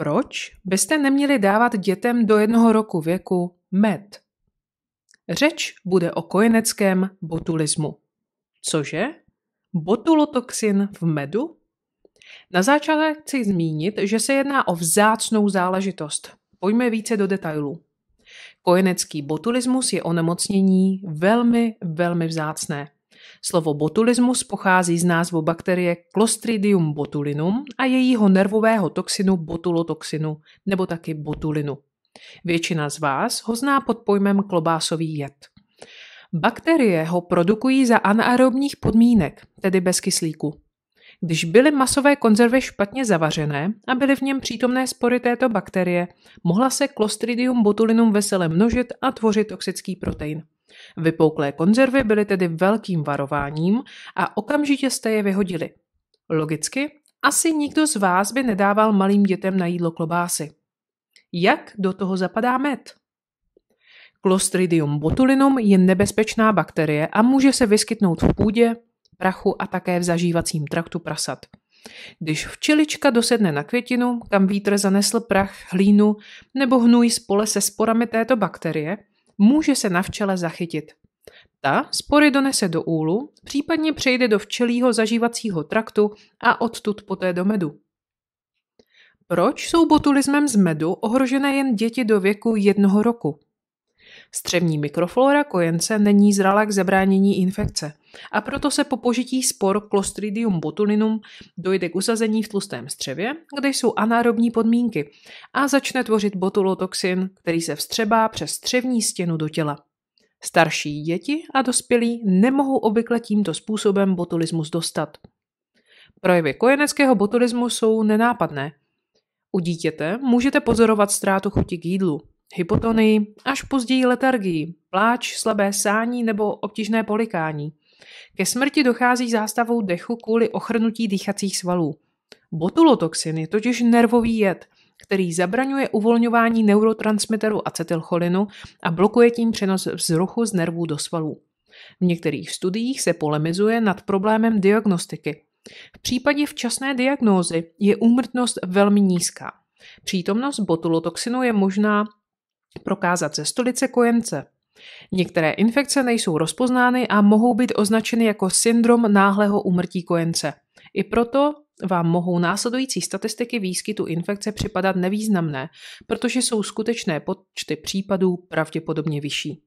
Proč byste neměli dávat dětem do jednoho roku věku med? Řeč bude o kojeneckém botulismu. Cože? Botulotoxin v medu? Na začátek chci zmínit, že se jedná o vzácnou záležitost. Pojďme více do detailů. Kojenecký botulismus je onemocnění velmi, velmi vzácné. Slovo botulismus pochází z názvu bakterie Clostridium botulinum a jejího nervového toxinu botulotoxinu nebo taky botulinu. Většina z vás ho zná pod pojmem klobásový jed. Bakterie ho produkují za anaerobních podmínek, tedy bez kyslíku. Když byly masové konzervy špatně zavařené a byly v něm přítomné spory této bakterie, mohla se Clostridium botulinum vesele množit a tvořit toxický protein. Vypouklé konzervy byly tedy velkým varováním a okamžitě jste je vyhodili. Logicky, asi nikdo z vás by nedával malým dětem na jídlo klobásy. Jak do toho zapadá med? Clostridium botulinum je nebezpečná bakterie a může se vyskytnout v půdě, prachu a také v zažívacím traktu prasat. Když včelička dosedne na květinu, kam vítr zanesl prach, hlínu nebo hnůj z pole se sporami této bakterie, může se na včele zachytit. Ta spory donese do úlu, případně přejde do včelího zažívacího traktu a odtud poté do medu. Proč jsou botulismem z medu ohrožené jen děti do věku jednoho roku? Střevní mikroflora kojence není zralá k zabránění infekce a proto se po požití spor Clostridium botulinum dojde k usazení v tlustém střevě, kde jsou anárobní podmínky a začne tvořit botulotoxin, který se vstřebá přes střevní stěnu do těla. Starší děti a dospělí nemohou obvykle tímto způsobem botulismus dostat. Projevy kojeneckého botulismu jsou nenápadné. U dítěte můžete pozorovat ztrátu chuti k jídlu, hypotonii, až později letargii, pláč, slabé sání nebo obtížné polikání. Ke smrti dochází zástavou dechu kvůli ochrnutí dýchacích svalů. Botulotoxin je totiž nervový jed, který zabraňuje uvolňování neurotransmiteru acetylcholinu a blokuje tím přenos vzruchu z nervů do svalů. V některých studiích se polemizuje nad problémem diagnostiky. V případě včasné diagnózy je úmrtnost velmi nízká. Přítomnost botulotoxinu je možná prokázat ze stolice kojence. Některé infekce nejsou rozpoznány a mohou být označeny jako syndrom náhlého umrtí kojence. I proto vám mohou následující statistiky výskytu infekce připadat nevýznamné, protože jsou skutečné počty případů pravděpodobně vyšší.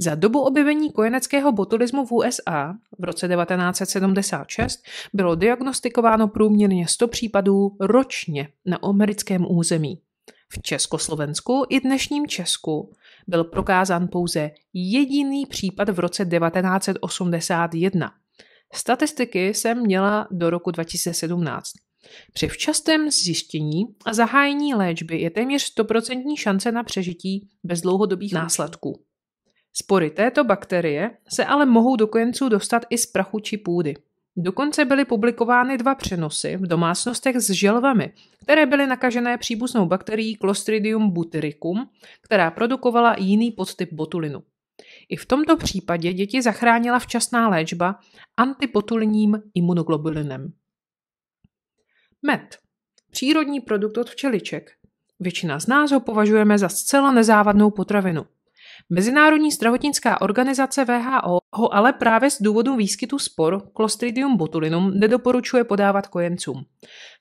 Za dobu objevení kojeneckého botulismu v USA v roce 1976 bylo diagnostikováno průměrně 100 případů ročně na americkém území. V Československu i dnešním Česku byl prokázán pouze jediný případ v roce 1981. Statistiky jsem měla do roku 2017. Při včasném zjištění a zahájení léčby je téměř 100% šance na přežití bez dlouhodobých následků. Spory této bakterie se ale mohou do kojenců dostat i z prachu či půdy. Dokonce byly publikovány dva přenosy v domácnostech s želvami, které byly nakažené příbuznou bakterií Clostridium butyricum, která produkovala jiný podtyp botulinu. I v tomto případě děti zachránila včasná léčba antipotulním imunoglobulinem. Med. Přírodní produkt od včeliček. Většina z nás ho považujeme za zcela nezávadnou potravinu. Mezinárodní zdravotnická organizace VHO ho ale právě z důvodu výskytu spor Clostridium botulinum nedoporučuje podávat kojencům.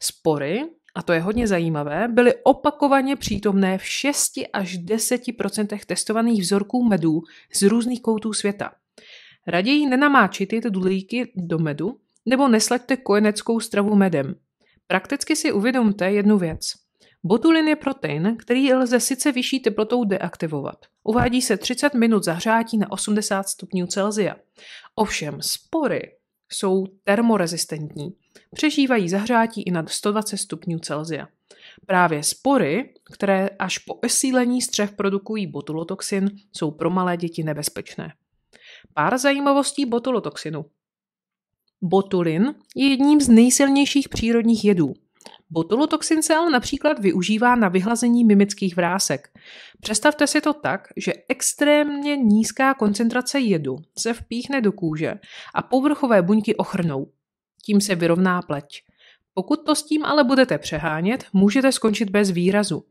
Spory, a to je hodně zajímavé, byly opakovaně přítomné v 6 až 10 testovaných vzorků medů z různých koutů světa. Raději nenamáčit tyto dulíky do medu nebo nesleďte kojeneckou stravu medem. Prakticky si uvědomte jednu věc – Botulin je protein, který lze sice vyšší teplotou deaktivovat. Uvádí se 30 minut zahřátí na 80 stupňů Celsia. Ovšem, spory jsou termorezistentní. Přežívají zahřátí i nad 120 stupňů Celsia. Právě spory, které až po osílení střev produkují botulotoxin, jsou pro malé děti nebezpečné. Pár zajímavostí botulotoxinu. Botulin je jedním z nejsilnějších přírodních jedů – Botulotoxin se ale například využívá na vyhlazení mimických vrásek. Představte si to tak, že extrémně nízká koncentrace jedu se vpíchne do kůže a povrchové buňky ochrnou. Tím se vyrovná pleť. Pokud to s tím ale budete přehánět, můžete skončit bez výrazu.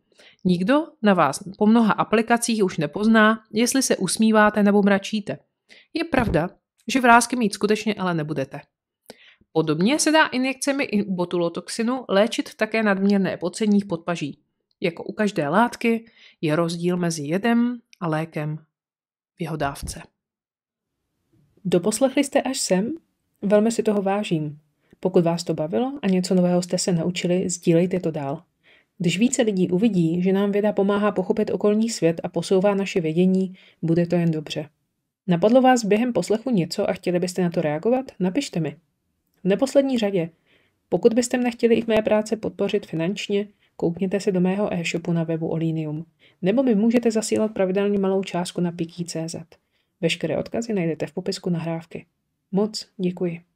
Nikdo na vás po mnoha aplikacích už nepozná, jestli se usmíváte nebo mračíte. Je pravda, že vrázky mít skutečně ale nebudete. Podobně se dá injekcemi botulotoxinu léčit také nadměrné pocení v podpaží. Jako u každé látky je rozdíl mezi jedem a lékem v jeho dávce. Doposlechli jste až sem? Velmi si toho vážím. Pokud vás to bavilo a něco nového jste se naučili, sdílejte to dál. Když více lidí uvidí, že nám věda pomáhá pochopit okolní svět a posouvá naše vědění, bude to jen dobře. Napadlo vás během poslechu něco a chtěli byste na to reagovat? Napište mi. V neposlední řadě, pokud byste mne chtěli i v mé práce podpořit finančně, koukněte se do mého e-shopu na webu Olinium, nebo mi můžete zasílat pravidelně malou částku na piki.cz. Veškeré odkazy najdete v popisku nahrávky. Moc děkuji.